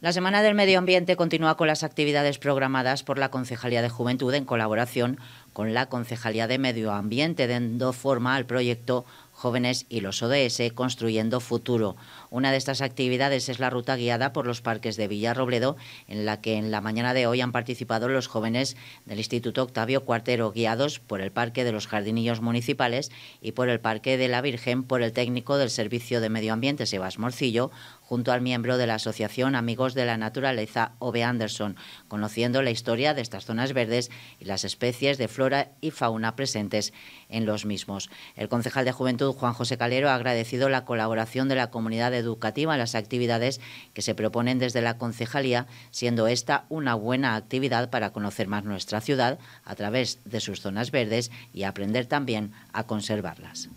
La Semana del Medio Ambiente continúa con las actividades programadas por la Concejalía de Juventud en colaboración con la Concejalía de Medio Ambiente, dando forma al proyecto jóvenes y los ODS Construyendo Futuro. Una de estas actividades es la ruta guiada por los parques de Villarrobledo, en la que en la mañana de hoy han participado los jóvenes del Instituto Octavio Cuartero, guiados por el Parque de los Jardinillos Municipales y por el Parque de la Virgen por el técnico del Servicio de Medio Ambiente, Sebas Morcillo, junto al miembro de la Asociación Amigos de la Naturaleza, Ove Anderson, conociendo la historia de estas zonas verdes y las especies de flora y fauna presentes en los mismos. El concejal de Juventud Juan José Calero, ha agradecido la colaboración de la comunidad educativa en las actividades que se proponen desde la concejalía, siendo esta una buena actividad para conocer más nuestra ciudad a través de sus zonas verdes y aprender también a conservarlas.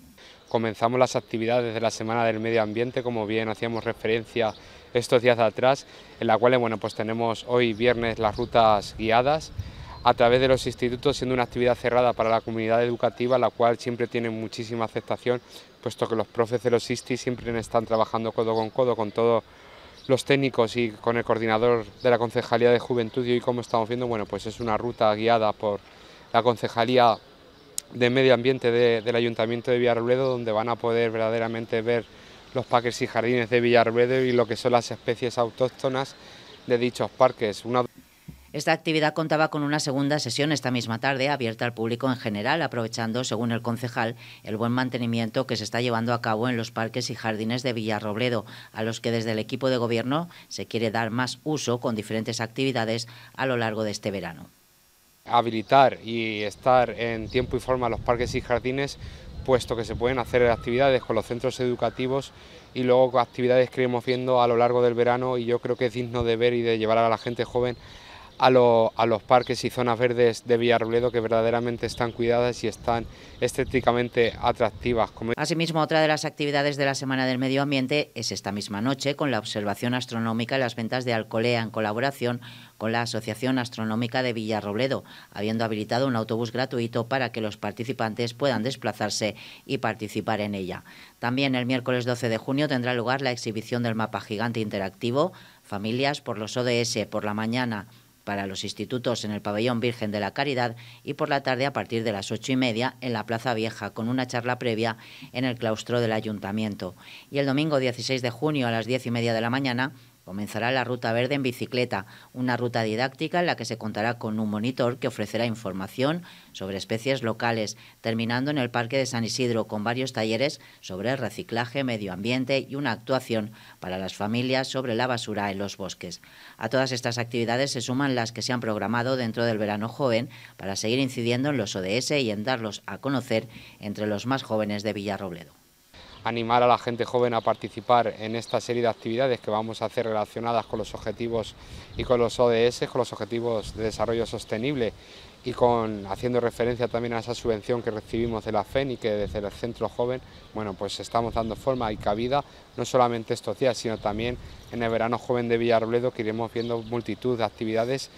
Comenzamos las actividades de la Semana del Medio Ambiente, como bien hacíamos referencia estos días atrás, en la cual bueno, pues tenemos hoy viernes las rutas guiadas, a través de los institutos, siendo una actividad cerrada para la comunidad educativa, la cual siempre tiene muchísima aceptación, puesto que los profes de los ISTI siempre están trabajando codo con codo con todos los técnicos y con el coordinador de la Concejalía de Juventud y hoy como estamos viendo, bueno, pues es una ruta guiada por la Concejalía de Medio Ambiente del Ayuntamiento de Villarrobledo, donde van a poder verdaderamente ver los parques y jardines de Villarrobledo y lo que son las especies autóctonas de dichos parques. Una esta actividad contaba con una segunda sesión esta misma tarde, abierta al público en general, aprovechando, según el concejal, el buen mantenimiento que se está llevando a cabo en los parques y jardines de Villarrobledo, a los que desde el equipo de gobierno se quiere dar más uso con diferentes actividades a lo largo de este verano. Habilitar y estar en tiempo y forma los parques y jardines, puesto que se pueden hacer actividades con los centros educativos y luego actividades que iremos viendo a lo largo del verano y yo creo que es digno de ver y de llevar a la gente joven a, los parques y zonas verdes de Villarrobledo que verdaderamente están cuidadas y están estéticamente atractivas. Asimismo, otra de las actividades de la Semana del Medio Ambiente es esta misma noche con la observación astronómica y las ventas de Alcolea en colaboración con la Asociación Astronómica de Villarrobledo, habiendo habilitado un autobús gratuito para que los participantes puedan desplazarse y participar en ella. También el miércoles 12 de junio tendrá lugar la exhibición del mapa gigante interactivo Familias por los ODS por la mañana para los institutos en el Pabellón Virgen de la Caridad y por la tarde a partir de las ocho y media en la Plaza Vieja con una charla previa en el claustro del Ayuntamiento. Y el domingo 16 de junio a las diez y media de la mañana Comenzará la Ruta Verde en bicicleta, una ruta didáctica en la que se contará con un monitor que ofrecerá información sobre especies locales, terminando en el Parque de San Isidro con varios talleres sobre reciclaje, medio ambiente y una actuación para las familias sobre la basura en los bosques. A todas estas actividades se suman las que se han programado dentro del verano joven para seguir incidiendo en los ODS y en darlos a conocer entre los más jóvenes de Villarrobledo animar a la gente joven a participar en esta serie de actividades que vamos a hacer relacionadas con los objetivos y con los ODS, con los objetivos de desarrollo sostenible y con haciendo referencia también a esa subvención que recibimos de la FEN y que desde el Centro Joven, bueno, pues estamos dando forma y cabida no solamente estos días, sino también en el Verano Joven de Villarobledo, que iremos viendo multitud de actividades